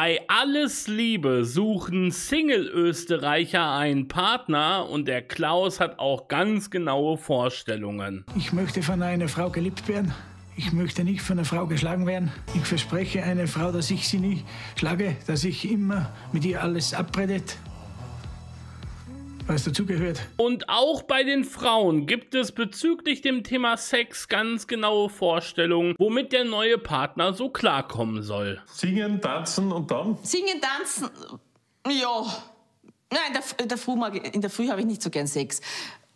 Bei Alles Liebe suchen Single-Österreicher einen Partner und der Klaus hat auch ganz genaue Vorstellungen. Ich möchte von einer Frau geliebt werden. Ich möchte nicht von einer Frau geschlagen werden. Ich verspreche einer Frau, dass ich sie nie schlage, dass ich immer mit ihr alles abredet alles dazugehört. Und auch bei den Frauen gibt es bezüglich dem Thema Sex ganz genaue Vorstellungen, womit der neue Partner so klarkommen soll. Singen, tanzen und dann? Singen, tanzen, ja. Nein, in der, in der Früh, Früh habe ich nicht so gern Sex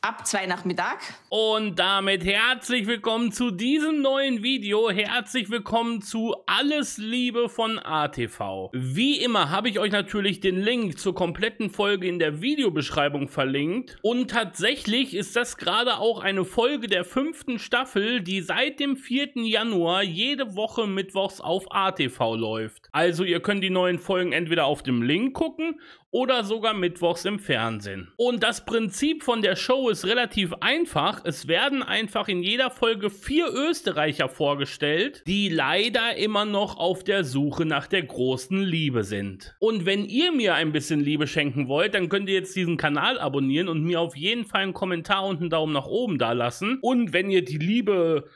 ab zwei Nachmittag. Und damit herzlich willkommen zu diesem neuen Video. Herzlich willkommen zu Alles Liebe von ATV. Wie immer habe ich euch natürlich den Link zur kompletten Folge in der Videobeschreibung verlinkt. Und tatsächlich ist das gerade auch eine Folge der fünften Staffel, die seit dem 4. Januar jede Woche mittwochs auf ATV läuft. Also ihr könnt die neuen Folgen entweder auf dem Link gucken oder sogar mittwochs im Fernsehen. Und das Prinzip von der Show ist relativ einfach. Es werden einfach in jeder Folge vier Österreicher vorgestellt, die leider immer noch auf der Suche nach der großen Liebe sind. Und wenn ihr mir ein bisschen Liebe schenken wollt, dann könnt ihr jetzt diesen Kanal abonnieren und mir auf jeden Fall einen Kommentar und einen Daumen nach oben da lassen. Und wenn ihr die Liebe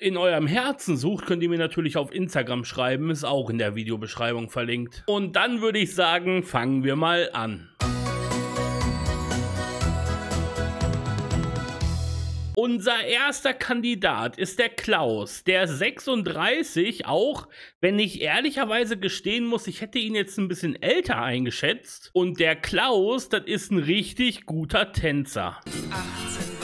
in eurem Herzen sucht, könnt ihr mir natürlich auf Instagram schreiben, ist auch in der Videobeschreibung verlinkt. Und dann würde ich sagen, fangen wir mal an. Unser erster Kandidat ist der Klaus, der 36, auch wenn ich ehrlicherweise gestehen muss, ich hätte ihn jetzt ein bisschen älter eingeschätzt. Und der Klaus, das ist ein richtig guter Tänzer. 18.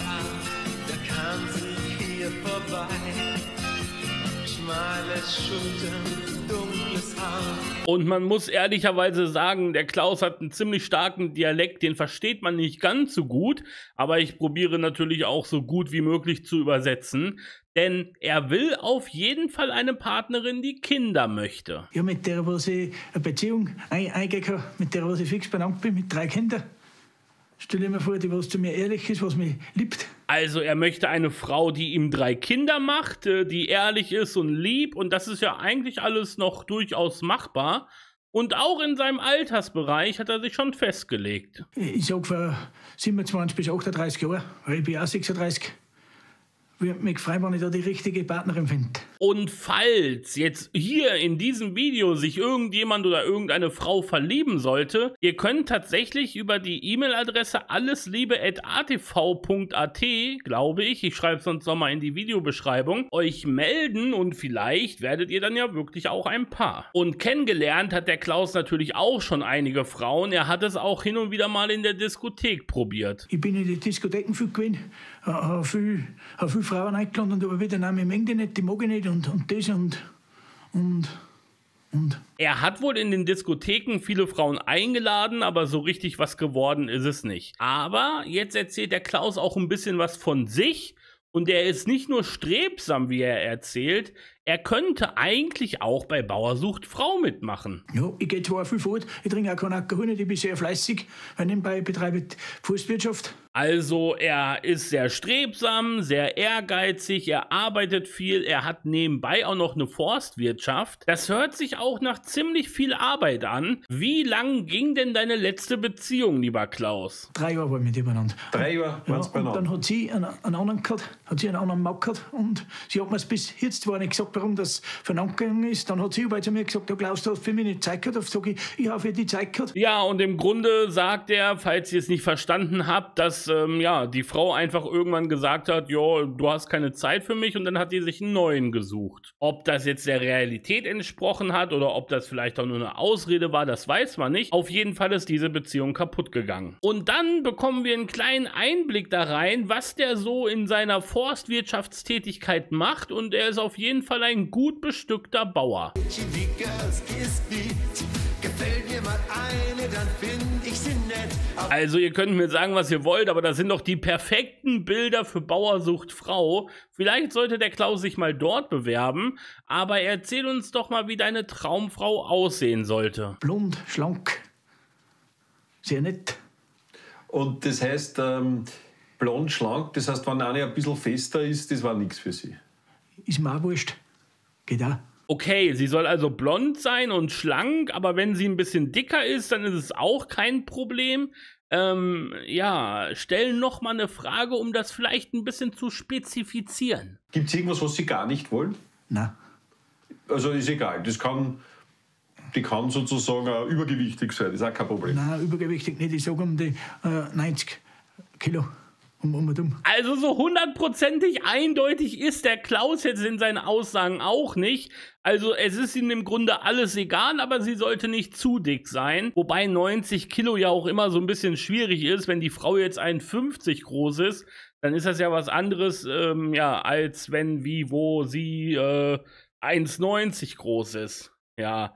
Und man muss ehrlicherweise sagen, der Klaus hat einen ziemlich starken Dialekt, den versteht man nicht ganz so gut, aber ich probiere natürlich auch so gut wie möglich zu übersetzen, denn er will auf jeden Fall eine Partnerin, die Kinder möchte. Ja, mit der, wo ich eine Beziehung eingegangen mit der, wo ich fix benannt bin, mit drei Kindern. Stell dir mal vor, die was zu mir ehrlich ist, was mich liebt. Also er möchte eine Frau, die ihm drei Kinder macht, äh, die ehrlich ist und lieb und das ist ja eigentlich alles noch durchaus machbar. Und auch in seinem Altersbereich hat er sich schon festgelegt. Ich sag vor 27 bis 38 Jahren, weil ich bin auch 36 würde mich freuen, wenn ich da die richtige Partnerin finde. Und falls jetzt hier in diesem Video sich irgendjemand oder irgendeine Frau verlieben sollte, ihr könnt tatsächlich über die E-Mail-Adresse allesliebe.atv.at, glaube ich, ich schreibe es sonst nochmal in die Videobeschreibung, euch melden und vielleicht werdet ihr dann ja wirklich auch ein Paar. Und kennengelernt hat der Klaus natürlich auch schon einige Frauen. Er hat es auch hin und wieder mal in der Diskothek probiert. Ich bin in die Diskotheken für gewesen habe viele, hab viele Frauen eingeladen aber wieder, nein, ich mag nicht, die mag ich nicht und, und das und, und, und. Er hat wohl in den Diskotheken viele Frauen eingeladen, aber so richtig was geworden ist es nicht. Aber jetzt erzählt der Klaus auch ein bisschen was von sich und er ist nicht nur strebsam, wie er erzählt, er könnte eigentlich auch bei Bauersucht Frau mitmachen. Ja, ich gehe zwar viel fort, ich trinke auch keine Alkohol, ich bin sehr fleißig, weil nebenbei betreibe ich Forstwirtschaft. Also er ist sehr strebsam, sehr ehrgeizig, er arbeitet viel, er hat nebenbei auch noch eine Forstwirtschaft. Das hört sich auch nach ziemlich viel Arbeit an. Wie lang ging denn deine letzte Beziehung, lieber Klaus? Drei Jahre war mit miteinander. Drei Jahre waren es ja, und Dann hat sie einen, einen anderen gehabt, hat sie einen anderen Maub gehabt und sie hat mir es bis jetzt zwar nicht gesagt, warum das vernommen ist. Dann hat sie zu mir gesagt, du glaubst, du hast für mich nicht Zeit gehabt. Sag ich, ich habe für die Zeit gehabt. Ja, und im Grunde sagt er, falls ihr es nicht verstanden habt, dass ähm, ja, die Frau einfach irgendwann gesagt hat, ja, du hast keine Zeit für mich und dann hat sie sich einen neuen gesucht. Ob das jetzt der Realität entsprochen hat oder ob das vielleicht auch nur eine Ausrede war, das weiß man nicht. Auf jeden Fall ist diese Beziehung kaputt gegangen. Und dann bekommen wir einen kleinen Einblick da rein, was der so in seiner Forstwirtschaftstätigkeit macht und er ist auf jeden Fall ein gut bestückter Bauer. Also ihr könnt mir sagen, was ihr wollt, aber das sind doch die perfekten Bilder für Bauersucht Frau. Vielleicht sollte der Klaus sich mal dort bewerben, aber erzähl uns doch mal, wie deine Traumfrau aussehen sollte. Blond, schlank, sehr nett. Und das heißt, ähm, blond, schlank, das heißt, wenn eine ein bisschen fester ist, das war nichts für sie. Ist mir auch wurscht. Geht da? Okay, sie soll also blond sein und schlank, aber wenn sie ein bisschen dicker ist, dann ist es auch kein Problem. Ähm, ja, stellen noch mal eine Frage, um das vielleicht ein bisschen zu spezifizieren. Gibt es irgendwas, was Sie gar nicht wollen? Na. Also ist egal. Das kann, die kann sozusagen auch übergewichtig sein. Das ist auch kein Problem. Na, übergewichtig nicht. Ich sage um die äh, 90 Kilo. Also so hundertprozentig eindeutig ist der Klaus jetzt in seinen Aussagen auch nicht. Also es ist ihm im Grunde alles egal, aber sie sollte nicht zu dick sein. Wobei 90 Kilo ja auch immer so ein bisschen schwierig ist, wenn die Frau jetzt 51 groß ist, dann ist das ja was anderes, ähm, ja, als wenn, wie, wo sie äh, 1,90 groß ist. Ja,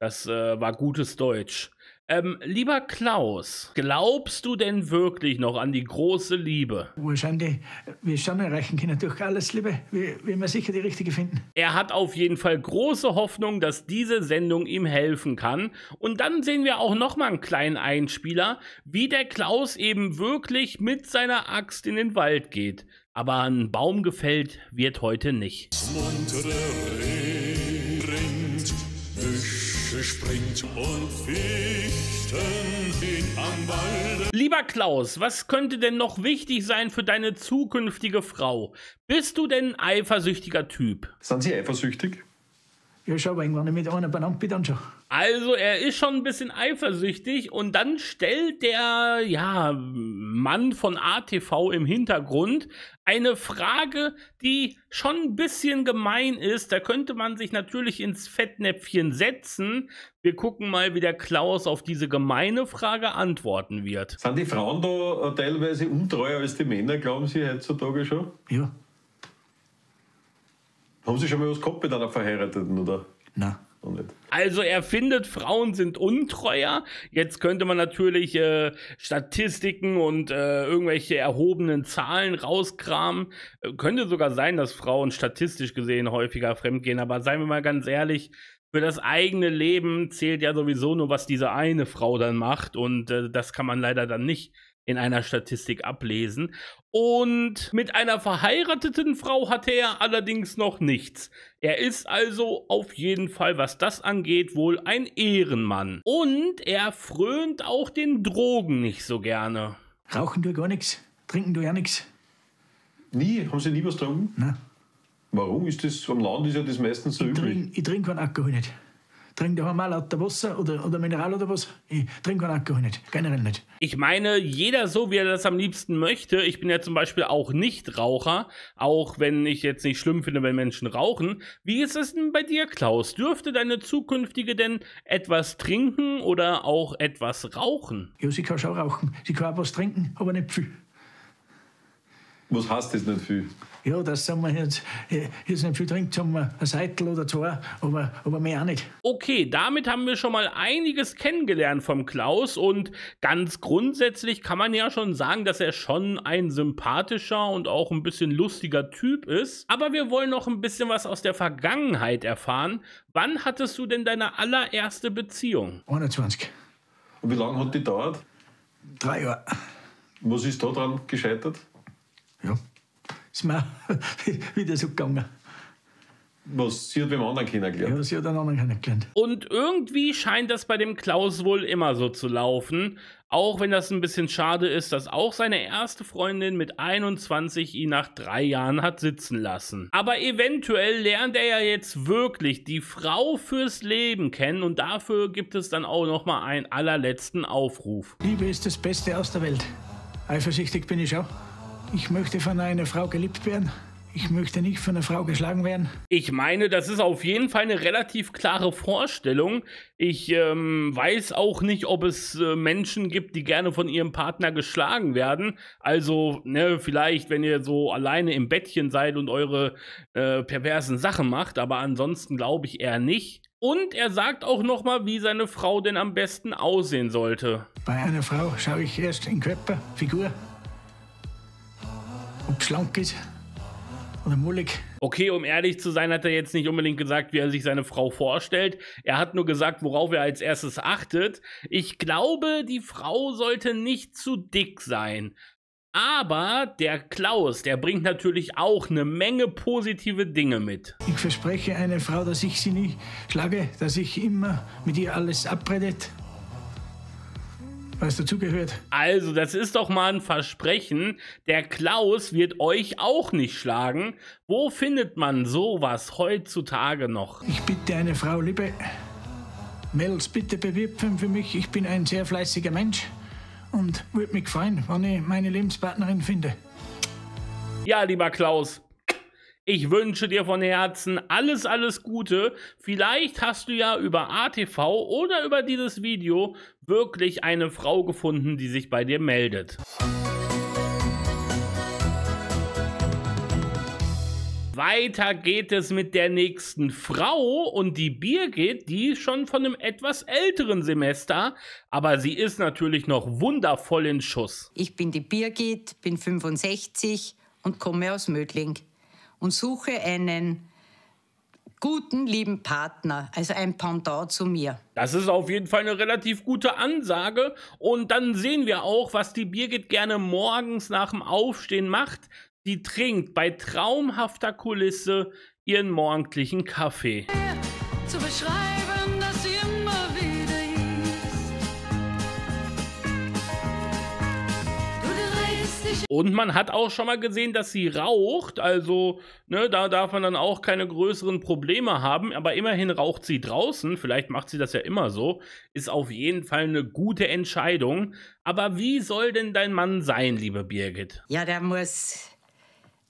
das äh, war gutes Deutsch. Ähm, lieber Klaus, glaubst du denn wirklich noch an die große Liebe? Wahrscheinlich. Wir schon erreichen können durch alles Liebe. Wir werden sicher die richtige finden. Er hat auf jeden Fall große Hoffnung, dass diese Sendung ihm helfen kann. Und dann sehen wir auch nochmal einen kleinen Einspieler, wie der Klaus eben wirklich mit seiner Axt in den Wald geht. Aber ein Baum gefällt wird heute nicht. Muntere springt und Fichten den am Walde. Lieber Klaus, was könnte denn noch wichtig sein für deine zukünftige Frau? Bist du denn ein eifersüchtiger Typ? Sind Sie eifersüchtig? Ja, schau, wenn ich mit einer benannt bin, dann schon. Also, er ist schon ein bisschen eifersüchtig und dann stellt der ja, Mann von ATV im Hintergrund eine Frage, die schon ein bisschen gemein ist. Da könnte man sich natürlich ins Fettnäpfchen setzen. Wir gucken mal, wie der Klaus auf diese gemeine Frage antworten wird. Sind die Frauen da äh, teilweise untreuer als die Männer, glauben Sie, heutzutage schon? Ja. Haben Sie schon mal was gehabt mit einer Verheirateten, oder? Nein. Also er findet, Frauen sind untreuer. Jetzt könnte man natürlich äh, Statistiken und äh, irgendwelche erhobenen Zahlen rauskramen. Äh, könnte sogar sein, dass Frauen statistisch gesehen häufiger fremdgehen, aber seien wir mal ganz ehrlich, für das eigene Leben zählt ja sowieso nur, was diese eine Frau dann macht und äh, das kann man leider dann nicht in einer Statistik ablesen. Und mit einer verheirateten Frau hatte er allerdings noch nichts. Er ist also auf jeden Fall, was das angeht, wohl ein Ehrenmann. Und er frönt auch den Drogen nicht so gerne. Rauchen du gar nichts, trinken du ja nichts. Nie? Haben Sie nie was getrunken? Nein. Warum ist das, am Land ist ja das meistens so ich üblich? Trink, ich trinke keinen Alkohol nicht trinkt Trink doch einmal lauter Wasser oder, oder Mineral oder was. Ich trinke keinen Alkohol nicht. Generell nicht. Ich meine, jeder so, wie er das am liebsten möchte. Ich bin ja zum Beispiel auch Nichtraucher, Auch wenn ich jetzt nicht schlimm finde, wenn Menschen rauchen. Wie ist es denn bei dir, Klaus? Dürfte deine Zukünftige denn etwas trinken oder auch etwas rauchen? Ja, sie kann schon rauchen. Sie kann auch was trinken, aber nicht viel. Was heißt das nicht viel? ja, das sind wir jetzt, jetzt nicht viel trinkt, haben äh, wir ein Seitel oder zwei, aber, aber mehr auch nicht. Okay, damit haben wir schon mal einiges kennengelernt vom Klaus und ganz grundsätzlich kann man ja schon sagen, dass er schon ein sympathischer und auch ein bisschen lustiger Typ ist. Aber wir wollen noch ein bisschen was aus der Vergangenheit erfahren. Wann hattest du denn deine allererste Beziehung? 21. Und wie lange hat die gedauert? Drei Jahre. Was ist da dran gescheitert? Ja, ist mir wieder so gegangen. Was? Sie hat wem anderen kennengelernt? Ja, sie hat einen anderen kennengelernt. Und irgendwie scheint das bei dem Klaus wohl immer so zu laufen. Auch wenn das ein bisschen schade ist, dass auch seine erste Freundin mit 21 ihn nach drei Jahren hat sitzen lassen. Aber eventuell lernt er ja jetzt wirklich die Frau fürs Leben kennen und dafür gibt es dann auch nochmal einen allerletzten Aufruf. Liebe ist das Beste aus der Welt. Eifersüchtig bin ich auch. Ich möchte von einer Frau geliebt werden. Ich möchte nicht von einer Frau geschlagen werden. Ich meine, das ist auf jeden Fall eine relativ klare Vorstellung. Ich ähm, weiß auch nicht, ob es äh, Menschen gibt, die gerne von ihrem Partner geschlagen werden. Also, ne, vielleicht, wenn ihr so alleine im Bettchen seid und eure äh, perversen Sachen macht, aber ansonsten glaube ich eher nicht. Und er sagt auch nochmal, wie seine Frau denn am besten aussehen sollte. Bei einer Frau schaue ich erst in Körper, Figur, ob es schlank ist oder mullig. Okay, um ehrlich zu sein, hat er jetzt nicht unbedingt gesagt, wie er sich seine Frau vorstellt. Er hat nur gesagt, worauf er als erstes achtet. Ich glaube, die Frau sollte nicht zu dick sein. Aber der Klaus, der bringt natürlich auch eine Menge positive Dinge mit. Ich verspreche einer Frau, dass ich sie nicht schlage, dass ich immer mit ihr alles abredet was dazugehört. Also, das ist doch mal ein Versprechen. Der Klaus wird euch auch nicht schlagen. Wo findet man sowas heutzutage noch? Ich bitte eine Frau, liebe Mädels, bitte bewirbt für mich. Ich bin ein sehr fleißiger Mensch und würde mich freuen, wenn ich meine Lebenspartnerin finde. Ja, lieber Klaus, ich wünsche dir von Herzen alles, alles Gute. Vielleicht hast du ja über ATV oder über dieses Video wirklich eine Frau gefunden, die sich bei dir meldet. Weiter geht es mit der nächsten Frau und die Birgit, die ist schon von einem etwas älteren Semester, aber sie ist natürlich noch wundervoll in Schuss. Ich bin die Birgit, bin 65 und komme aus Mödling und suche einen guten, lieben Partner, also ein Pendant zu mir. Das ist auf jeden Fall eine relativ gute Ansage. Und dann sehen wir auch, was die Birgit gerne morgens nach dem Aufstehen macht. Die trinkt bei traumhafter Kulisse ihren morgendlichen Kaffee. Zu beschreiben. Und man hat auch schon mal gesehen, dass sie raucht. Also, ne, da darf man dann auch keine größeren Probleme haben. Aber immerhin raucht sie draußen. Vielleicht macht sie das ja immer so. Ist auf jeden Fall eine gute Entscheidung. Aber wie soll denn dein Mann sein, liebe Birgit? Ja, der muss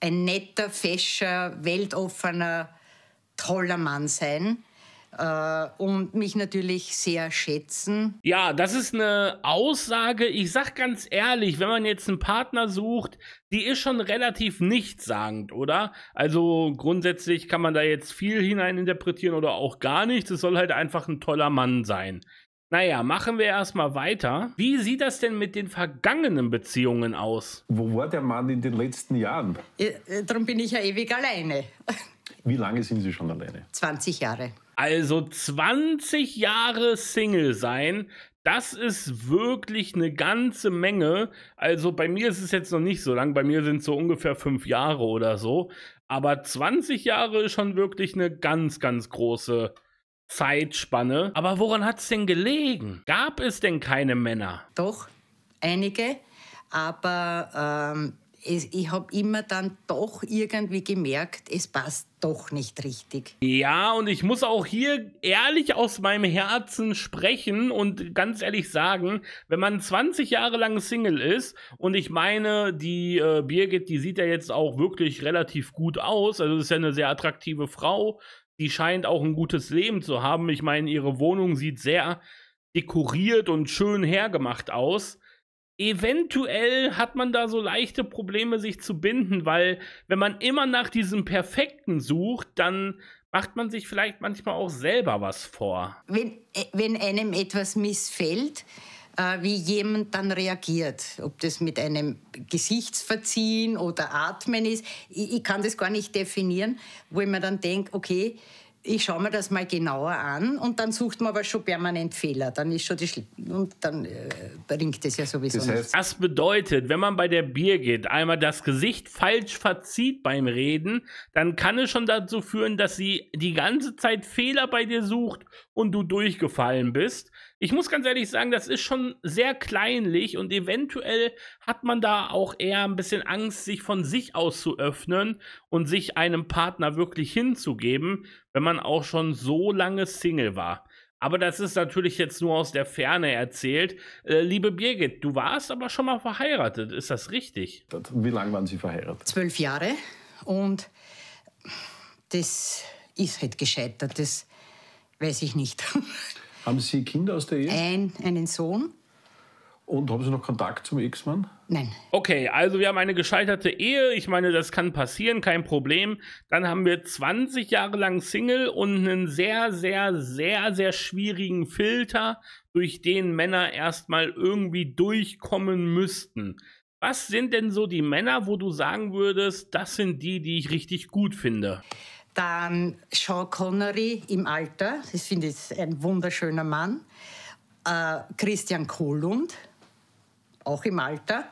ein netter, fescher, weltoffener, toller Mann sein äh, und mich natürlich sehr schätzen. Ja, das ist eine Aussage, ich sag ganz ehrlich, wenn man jetzt einen Partner sucht, die ist schon relativ nichtssagend, oder? Also grundsätzlich kann man da jetzt viel hineininterpretieren oder auch gar nichts. Es soll halt einfach ein toller Mann sein. Naja, machen wir erstmal weiter. Wie sieht das denn mit den vergangenen Beziehungen aus? Wo war der Mann in den letzten Jahren? Ja, äh, äh, darum bin ich ja ewig alleine. Wie lange sind Sie schon alleine? 20 Jahre. Also 20 Jahre Single sein, das ist wirklich eine ganze Menge. Also bei mir ist es jetzt noch nicht so lang, bei mir sind es so ungefähr fünf Jahre oder so. Aber 20 Jahre ist schon wirklich eine ganz, ganz große Zeitspanne. Aber woran hat es denn gelegen? Gab es denn keine Männer? Doch, einige. Aber ähm, es, ich habe immer dann doch irgendwie gemerkt, es passt doch nicht richtig. Ja, und ich muss auch hier ehrlich aus meinem Herzen sprechen und ganz ehrlich sagen, wenn man 20 Jahre lang Single ist und ich meine, die äh, Birgit, die sieht ja jetzt auch wirklich relativ gut aus, also ist ja eine sehr attraktive Frau, die scheint auch ein gutes Leben zu haben. Ich meine, ihre Wohnung sieht sehr dekoriert und schön hergemacht aus eventuell hat man da so leichte Probleme, sich zu binden, weil wenn man immer nach diesem Perfekten sucht, dann macht man sich vielleicht manchmal auch selber was vor. Wenn, äh, wenn einem etwas missfällt, äh, wie jemand dann reagiert, ob das mit einem Gesichtsverziehen oder Atmen ist, ich, ich kann das gar nicht definieren, wo ich mir dann denke, okay, ich schaue mir das mal genauer an und dann sucht man aber schon permanent Fehler. Dann ist schon die Schl und dann äh, bringt es ja sowieso das heißt, nichts. Das bedeutet, wenn man bei der Bier geht, einmal das Gesicht falsch verzieht beim Reden, dann kann es schon dazu führen, dass sie die ganze Zeit Fehler bei dir sucht und du durchgefallen bist ich muss ganz ehrlich sagen, das ist schon sehr kleinlich und eventuell hat man da auch eher ein bisschen Angst, sich von sich aus zu öffnen und sich einem Partner wirklich hinzugeben, wenn man auch schon so lange Single war. Aber das ist natürlich jetzt nur aus der Ferne erzählt. Äh, liebe Birgit, du warst aber schon mal verheiratet, ist das richtig? Wie lange waren Sie verheiratet? Zwölf Jahre und das ist halt gescheitert, das weiß ich nicht. Haben Sie Kinder aus der Ehe? Ein, einen Sohn. Und haben Sie noch Kontakt zum Ex-Mann? Nein. Okay, also wir haben eine gescheiterte Ehe. Ich meine, das kann passieren, kein Problem. Dann haben wir 20 Jahre lang Single und einen sehr, sehr, sehr, sehr schwierigen Filter, durch den Männer erstmal irgendwie durchkommen müssten. Was sind denn so die Männer, wo du sagen würdest, das sind die, die ich richtig gut finde? Dann Sean Connery im Alter, ich finde es ein wunderschöner Mann. Äh, Christian Kohlund, auch im Alter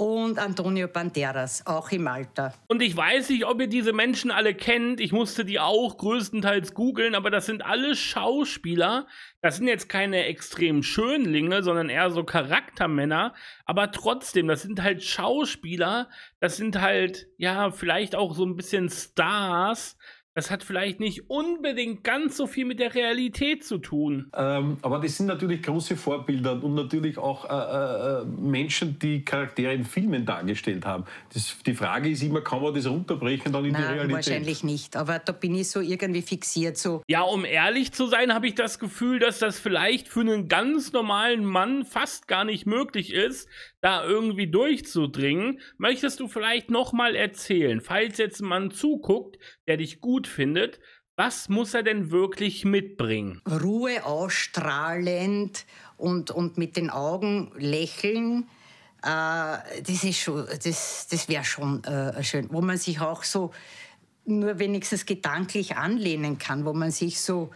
und Antonio Banderas, auch in Malta. Und ich weiß nicht, ob ihr diese Menschen alle kennt. Ich musste die auch größtenteils googeln, aber das sind alle Schauspieler. Das sind jetzt keine extrem Schönlinge, sondern eher so Charaktermänner. Aber trotzdem, das sind halt Schauspieler. Das sind halt, ja, vielleicht auch so ein bisschen Stars das hat vielleicht nicht unbedingt ganz so viel mit der Realität zu tun. Ähm, aber das sind natürlich große Vorbilder und natürlich auch äh, äh, äh Menschen, die Charaktere in Filmen dargestellt haben. Das, die Frage ist immer, kann man das runterbrechen dann in Nein, die Realität? Wahrscheinlich nicht, aber da bin ich so irgendwie fixiert. So. Ja, um ehrlich zu sein, habe ich das Gefühl, dass das vielleicht für einen ganz normalen Mann fast gar nicht möglich ist, da irgendwie durchzudringen. Möchtest du vielleicht nochmal erzählen, falls jetzt ein Mann zuguckt, der dich gut findet, was muss er denn wirklich mitbringen? Ruhe ausstrahlend und, und mit den Augen lächeln. Äh, das ist schon, das, das wäre schon äh, äh, schön, wo man sich auch so nur wenigstens gedanklich anlehnen kann, wo man sich so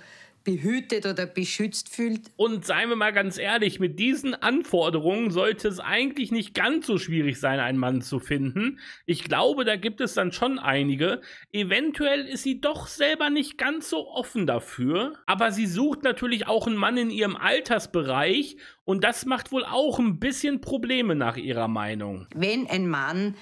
behütet oder beschützt fühlt. Und seien wir mal ganz ehrlich, mit diesen Anforderungen sollte es eigentlich nicht ganz so schwierig sein, einen Mann zu finden. Ich glaube, da gibt es dann schon einige. Eventuell ist sie doch selber nicht ganz so offen dafür, aber sie sucht natürlich auch einen Mann in ihrem Altersbereich und das macht wohl auch ein bisschen Probleme nach ihrer Meinung. Wenn ein Mann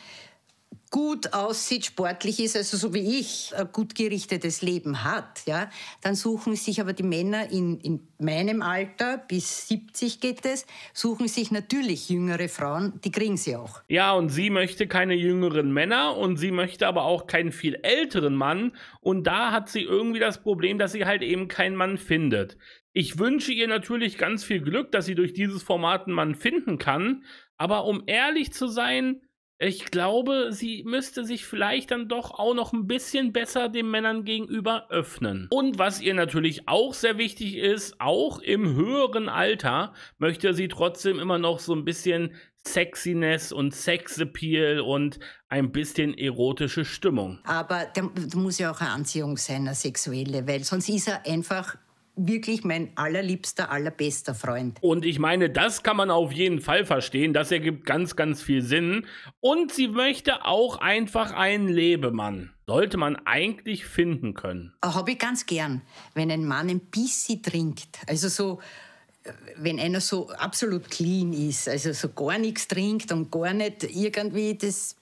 gut aussieht, sportlich ist, also so wie ich, ein gut gerichtetes Leben hat, ja, dann suchen sich aber die Männer in, in meinem Alter, bis 70 geht es, suchen sich natürlich jüngere Frauen, die kriegen sie auch. Ja, und sie möchte keine jüngeren Männer und sie möchte aber auch keinen viel älteren Mann und da hat sie irgendwie das Problem, dass sie halt eben keinen Mann findet. Ich wünsche ihr natürlich ganz viel Glück, dass sie durch dieses Format einen Mann finden kann, aber um ehrlich zu sein, ich glaube, sie müsste sich vielleicht dann doch auch noch ein bisschen besser den Männern gegenüber öffnen. Und was ihr natürlich auch sehr wichtig ist, auch im höheren Alter möchte sie trotzdem immer noch so ein bisschen Sexiness und Sexappeal und ein bisschen erotische Stimmung. Aber da muss ja auch eine Anziehung sein, eine sexuelle, weil sonst ist er einfach wirklich mein allerliebster, allerbester Freund. Und ich meine, das kann man auf jeden Fall verstehen. Das ergibt ganz, ganz viel Sinn. Und sie möchte auch einfach einen Lebemann. Sollte man eigentlich finden können. Habe ich ganz gern, wenn ein Mann ein bisschen trinkt. Also so äh, wenn einer so absolut clean ist, also so gar nichts trinkt und gar nicht irgendwie das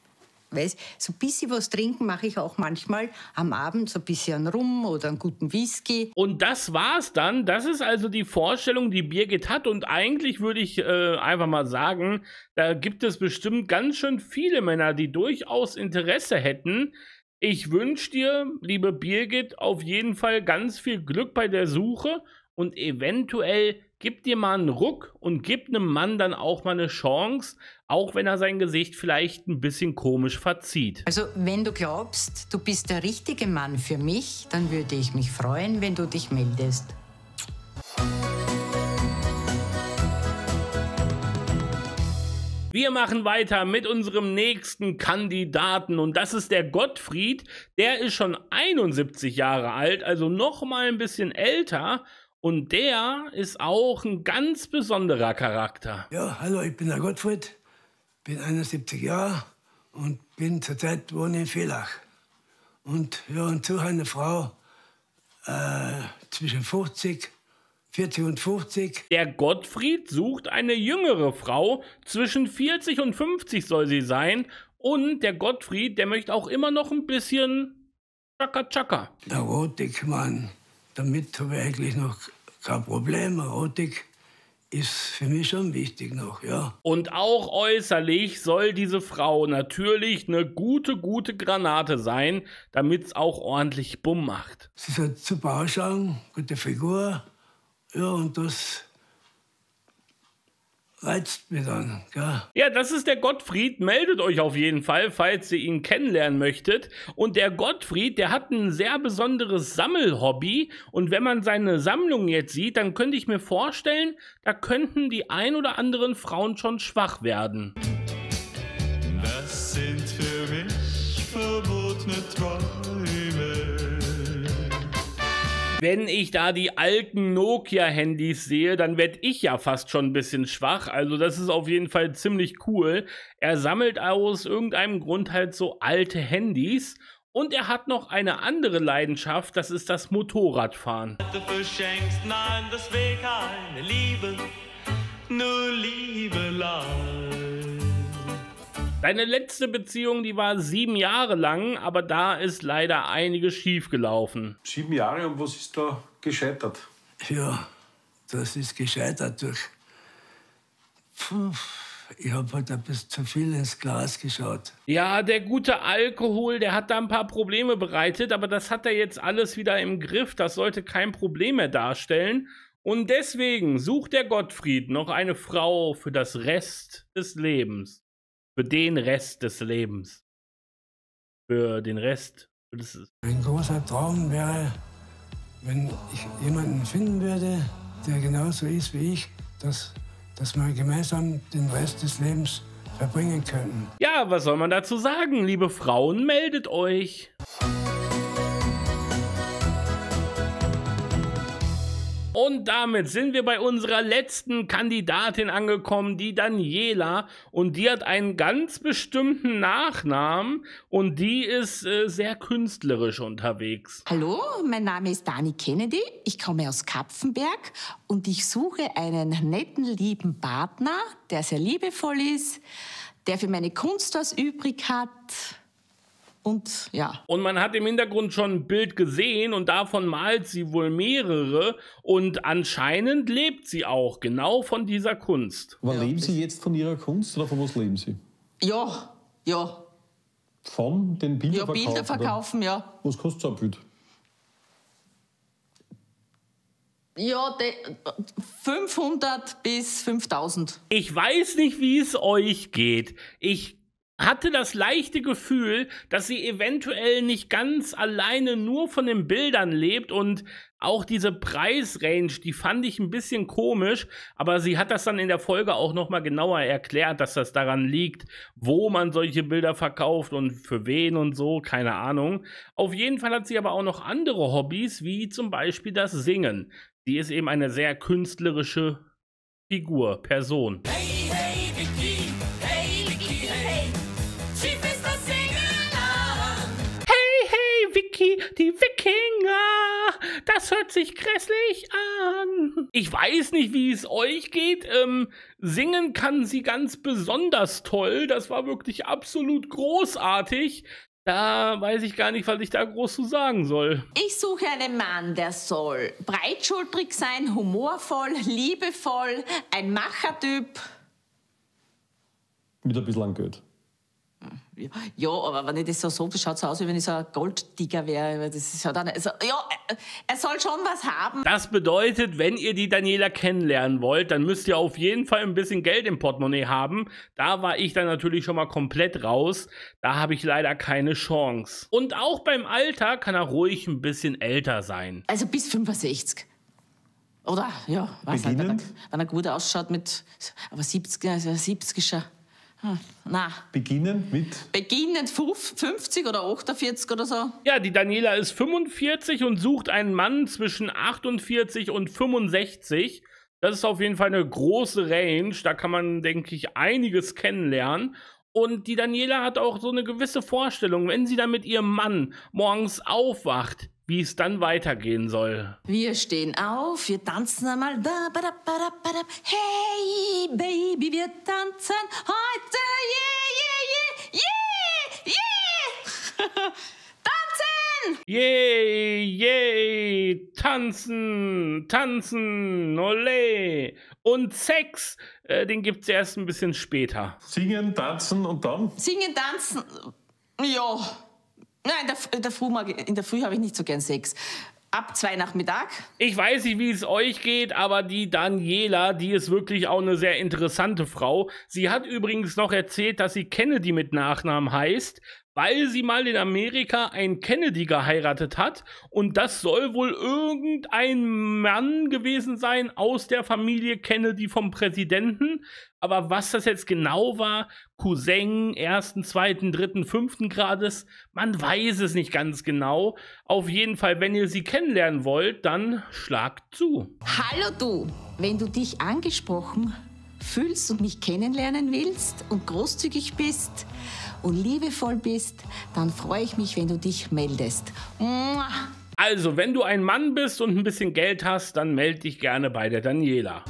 weiß, so ein bisschen was trinken mache ich auch manchmal am Abend, so ein bisschen Rum oder einen guten Whisky. Und das war's dann. Das ist also die Vorstellung, die Birgit hat. Und eigentlich würde ich äh, einfach mal sagen, da gibt es bestimmt ganz schön viele Männer, die durchaus Interesse hätten. Ich wünsche dir, liebe Birgit, auf jeden Fall ganz viel Glück bei der Suche und eventuell gib dir mal einen Ruck und gib einem Mann dann auch mal eine Chance auch wenn er sein Gesicht vielleicht ein bisschen komisch verzieht. Also, wenn du glaubst, du bist der richtige Mann für mich, dann würde ich mich freuen, wenn du dich meldest. Wir machen weiter mit unserem nächsten Kandidaten und das ist der Gottfried. Der ist schon 71 Jahre alt, also noch mal ein bisschen älter und der ist auch ein ganz besonderer Charakter. Ja, hallo, ich bin der Gottfried bin 71 Jahre und bin zurzeit wohne in Villach. Und höre zu eine Frau äh, zwischen 50, 40 und 50. Der Gottfried sucht eine jüngere Frau, zwischen 40 und 50 soll sie sein. Und der Gottfried, der möchte auch immer noch ein bisschen Chaka Chaka. Der Mann, damit habe ich eigentlich noch kein Problem. Erotik ist für mich schon wichtig noch, ja. Und auch äußerlich soll diese Frau natürlich eine gute, gute Granate sein, damit es auch ordentlich Bumm macht. Sie soll super ausschauen, gute Figur, ja, und das reizt mir dann. Gell? Ja, das ist der Gottfried. Meldet euch auf jeden Fall, falls ihr ihn kennenlernen möchtet. Und der Gottfried, der hat ein sehr besonderes Sammelhobby. Und wenn man seine Sammlung jetzt sieht, dann könnte ich mir vorstellen, da könnten die ein oder anderen Frauen schon schwach werden. Wenn ich da die alten Nokia-Handys sehe, dann werde ich ja fast schon ein bisschen schwach. Also das ist auf jeden Fall ziemlich cool. Er sammelt aus irgendeinem Grund halt so alte Handys. Und er hat noch eine andere Leidenschaft, das ist das Motorradfahren. Du verschenkst nein, deswegen Weg eine Liebe Deine letzte Beziehung, die war sieben Jahre lang, aber da ist leider einiges schiefgelaufen. Sieben Jahre und was ist da gescheitert? Ja, das ist gescheitert durch. Puh ich habe halt ein bisschen zu viel ins Glas geschaut. Ja, der gute Alkohol, der hat da ein paar Probleme bereitet, aber das hat er jetzt alles wieder im Griff. Das sollte kein Problem mehr darstellen. Und deswegen sucht der Gottfried noch eine Frau für das Rest des Lebens. Für den Rest des Lebens. Für den Rest. Ein großer Traum wäre, wenn ich jemanden finden würde, der genauso ist wie ich, dass, dass wir gemeinsam den Rest des Lebens verbringen könnten. Ja, was soll man dazu sagen? Liebe Frauen, meldet euch. Und damit sind wir bei unserer letzten Kandidatin angekommen, die Daniela. Und die hat einen ganz bestimmten Nachnamen und die ist äh, sehr künstlerisch unterwegs. Hallo, mein Name ist Dani Kennedy. Ich komme aus Kapfenberg und ich suche einen netten, lieben Partner, der sehr liebevoll ist, der für meine Kunst was übrig hat und ja. Und man hat im Hintergrund schon ein Bild gesehen und davon malt sie wohl mehrere. Und anscheinend lebt sie auch genau von dieser Kunst. Aber ja, leben Sie jetzt von Ihrer Kunst oder von was leben Sie? Ja, ja. Von den Bildern verkaufen? Ja, Bilder verkaufen, oder? ja. Was kostet so ein Bild? Ja, 500 bis 5000. Ich weiß nicht, wie es euch geht. Ich hatte das leichte Gefühl, dass sie eventuell nicht ganz alleine nur von den Bildern lebt und auch diese Preisrange, die fand ich ein bisschen komisch, aber sie hat das dann in der Folge auch nochmal genauer erklärt, dass das daran liegt, wo man solche Bilder verkauft und für wen und so, keine Ahnung. Auf jeden Fall hat sie aber auch noch andere Hobbys, wie zum Beispiel das Singen. Sie ist eben eine sehr künstlerische Figur, Person. Hey! hört sich grässlich an. Ich weiß nicht, wie es euch geht. Ähm, singen kann sie ganz besonders toll. Das war wirklich absolut großartig. Da weiß ich gar nicht, was ich da groß zu sagen soll. Ich suche einen Mann, der soll breitschultrig sein, humorvoll, liebevoll, ein Machertyp. Mit ein bisschen an Geld ja, aber wenn ich das so sage, das schaut so aus, wie wenn ich so ein Golddigger wäre. Das ist ja dann, also, ja, er soll schon was haben. Das bedeutet, wenn ihr die Daniela kennenlernen wollt, dann müsst ihr auf jeden Fall ein bisschen Geld im Portemonnaie haben. Da war ich dann natürlich schon mal komplett raus. Da habe ich leider keine Chance. Und auch beim Alter kann er ruhig ein bisschen älter sein. Also bis 65. Oder, ja, weiß Beginnend? Halt, wenn, er, wenn er gut ausschaut mit, aber 70, 70er. Äh, hm, na. Beginnend mit? Beginnend 50 oder 48 oder so. Ja, die Daniela ist 45 und sucht einen Mann zwischen 48 und 65. Das ist auf jeden Fall eine große Range. Da kann man, denke ich, einiges kennenlernen. Und die Daniela hat auch so eine gewisse Vorstellung, wenn sie dann mit ihrem Mann morgens aufwacht, wie es dann weitergehen soll. Wir stehen auf, wir tanzen einmal. Da, ba, da, ba, Hey, Baby, wir tanzen heute. Yeah, yeah, yeah, yeah, yeah. tanzen! Yay, yeah, yeah, tanzen, tanzen, ole. Und Sex, äh, den es erst ein bisschen später. Singen, tanzen und dann? Singen, tanzen, ja. Nein, in der, der Früh, in der Früh habe ich nicht so gern Sex. Ab zwei Nachmittag. Ich weiß nicht, wie es euch geht, aber die Daniela, die ist wirklich auch eine sehr interessante Frau. Sie hat übrigens noch erzählt, dass sie Kennedy mit Nachnamen heißt, weil sie mal in Amerika einen Kennedy geheiratet hat und das soll wohl irgendein Mann gewesen sein aus der Familie Kennedy vom Präsidenten, aber was das jetzt genau war, Cousin ersten, zweiten, dritten, fünften Grades, man weiß es nicht ganz genau. Auf jeden Fall, wenn ihr sie kennenlernen wollt, dann schlagt zu. Hallo du! Wenn du dich angesprochen fühlst und mich kennenlernen willst und großzügig bist und liebevoll bist, dann freue ich mich, wenn du dich meldest. Mua. Also, wenn du ein Mann bist und ein bisschen Geld hast, dann melde dich gerne bei der Daniela.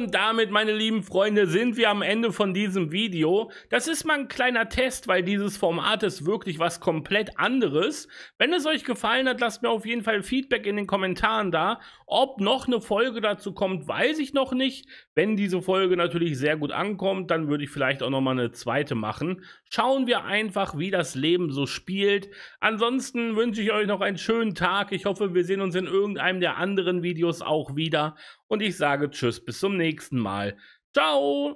und damit, meine lieben Freunde, sind wir am Ende von diesem Video. Das ist mal ein kleiner Test, weil dieses Format ist wirklich was komplett anderes. Wenn es euch gefallen hat, lasst mir auf jeden Fall Feedback in den Kommentaren da. Ob noch eine Folge dazu kommt, weiß ich noch nicht. Wenn diese Folge natürlich sehr gut ankommt, dann würde ich vielleicht auch nochmal eine zweite machen. Schauen wir einfach, wie das Leben so spielt. Ansonsten wünsche ich euch noch einen schönen Tag. Ich hoffe, wir sehen uns in irgendeinem der anderen Videos auch wieder. Und ich sage Tschüss, bis zum nächsten Mal. Ciao!